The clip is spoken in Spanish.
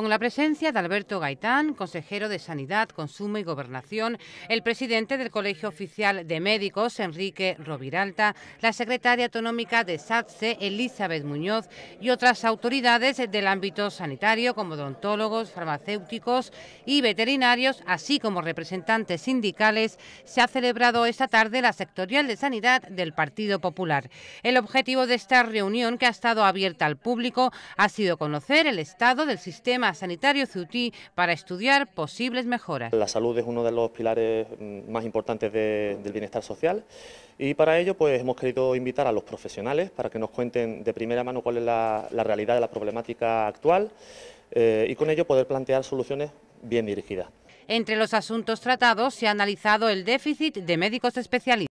con la presencia de Alberto Gaitán, consejero de Sanidad, Consumo y Gobernación, el presidente del Colegio Oficial de Médicos, Enrique Roviralta, la secretaria autonómica de SATSE, Elizabeth Muñoz, y otras autoridades del ámbito sanitario, como odontólogos, farmacéuticos y veterinarios, así como representantes sindicales, se ha celebrado esta tarde la sectorial de sanidad del Partido Popular. El objetivo de esta reunión, que ha estado abierta al público, ha sido conocer el estado del sistema sanitario Cuti para estudiar posibles mejoras. La salud es uno de los pilares mm, más importantes del bienestar social y para ello pues hemos querido invitar a los profesionales para que nos cuenten de primera mano cuál es la, realidad de la problemática actual eh, y con ello poder plantear soluciones bien dirigidas. Entre los asuntos tratados se ha analizado el déficit de médicos especialistas.